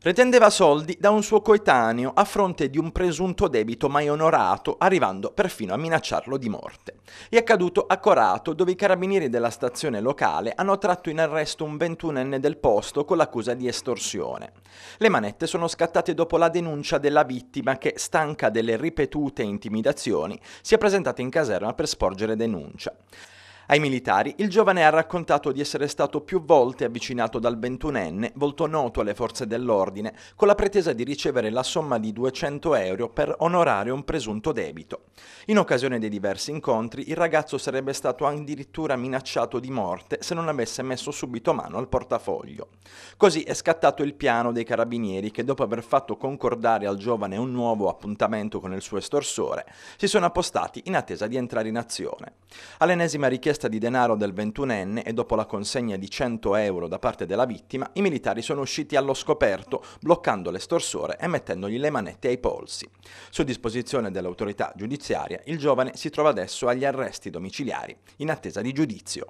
Pretendeva soldi da un suo coetaneo a fronte di un presunto debito mai onorato, arrivando perfino a minacciarlo di morte. È accaduto a Corato, dove i carabinieri della stazione locale hanno tratto in arresto un ventunenne del posto con l'accusa di estorsione. Le manette sono scattate dopo la denuncia della vittima che, stanca delle ripetute intimidazioni, si è presentata in caserma per sporgere denuncia. Ai militari, il giovane ha raccontato di essere stato più volte avvicinato dal ventunenne, volto noto alle forze dell'ordine, con la pretesa di ricevere la somma di 200 euro per onorare un presunto debito. In occasione dei diversi incontri, il ragazzo sarebbe stato addirittura minacciato di morte se non avesse messo subito mano al portafoglio. Così è scattato il piano dei carabinieri che, dopo aver fatto concordare al giovane un nuovo appuntamento con il suo estorsore, si sono appostati in attesa di entrare in azione. All'ennesima richiesta richiesta di denaro del 21enne e dopo la consegna di 100 euro da parte della vittima, i militari sono usciti allo scoperto, bloccando l'estorsore e mettendogli le manette ai polsi. Su disposizione dell'autorità giudiziaria, il giovane si trova adesso agli arresti domiciliari, in attesa di giudizio.